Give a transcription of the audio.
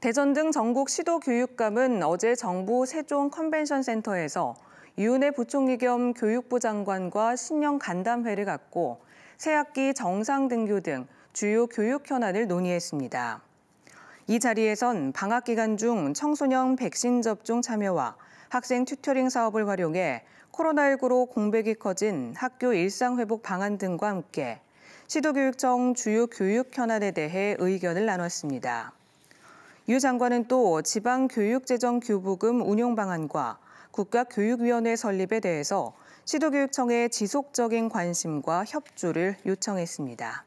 대전 등 전국 시도 교육감은 어제 정부 세종 컨벤션 센터에서 유은혜 부총리 겸 교육부 장관과 신년 간담회를 갖고 새 학기 정상 등교 등 주요 교육 현안을 논의했습니다. 이 자리에선 방학 기간 중 청소년 백신 접종 참여와 학생 튜터링 사업을 활용해 코로나19로 공백이 커진 학교 일상 회복 방안 등과 함께 시도교육청 주요 교육 현안에 대해 의견을 나눴습니다. 유 장관은 또 지방교육재정교부금 운용 방안과 국가교육위원회 설립에 대해서 시도교육청의 지속적인 관심과 협조를 요청했습니다.